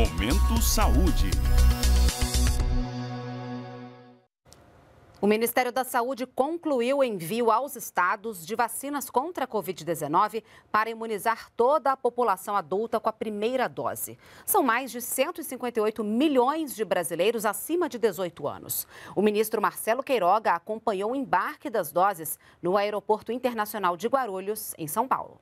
Momento Saúde. O Ministério da Saúde concluiu o envio aos estados de vacinas contra a Covid-19 para imunizar toda a população adulta com a primeira dose. São mais de 158 milhões de brasileiros acima de 18 anos. O ministro Marcelo Queiroga acompanhou o embarque das doses no Aeroporto Internacional de Guarulhos, em São Paulo.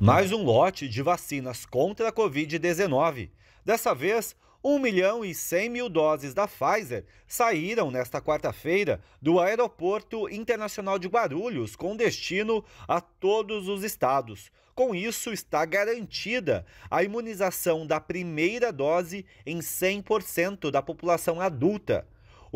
Mais um lote de vacinas contra a Covid-19. Dessa vez, 1 milhão e 100 mil doses da Pfizer saíram nesta quarta-feira do Aeroporto Internacional de Guarulhos com destino a todos os estados. Com isso, está garantida a imunização da primeira dose em 100% da população adulta.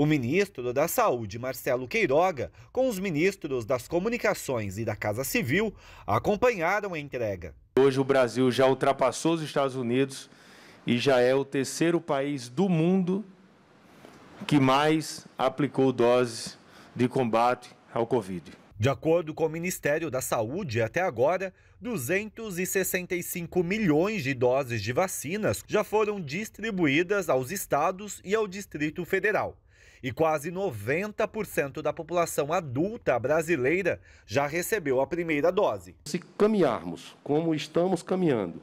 O ministro da Saúde, Marcelo Queiroga, com os ministros das Comunicações e da Casa Civil, acompanharam a entrega. Hoje o Brasil já ultrapassou os Estados Unidos e já é o terceiro país do mundo que mais aplicou doses de combate ao Covid. De acordo com o Ministério da Saúde, até agora, 265 milhões de doses de vacinas já foram distribuídas aos estados e ao Distrito Federal e quase 90% da população adulta brasileira já recebeu a primeira dose. Se caminharmos como estamos caminhando,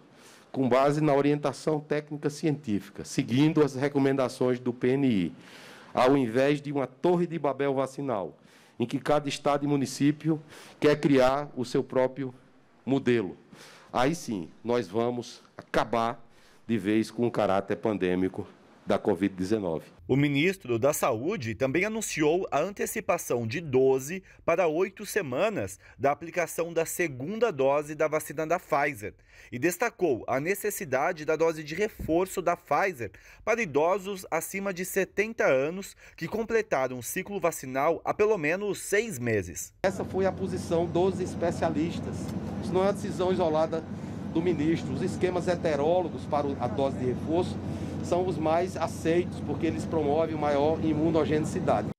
com base na orientação técnica científica, seguindo as recomendações do PNI, ao invés de uma torre de Babel vacinal, em que cada estado e município quer criar o seu próprio modelo. Aí sim, nós vamos acabar de vez com o caráter pandêmico da Covid-19. O ministro da Saúde também anunciou a antecipação de 12 para 8 semanas da aplicação da segunda dose da vacina da Pfizer e destacou a necessidade da dose de reforço da Pfizer para idosos acima de 70 anos que completaram o ciclo vacinal há pelo menos seis meses. Essa foi a posição dos especialistas. Isso não é uma decisão isolada do ministro. Os esquemas heterólogos para a dose de reforço são os mais aceitos, porque eles promovem maior imunogenicidade.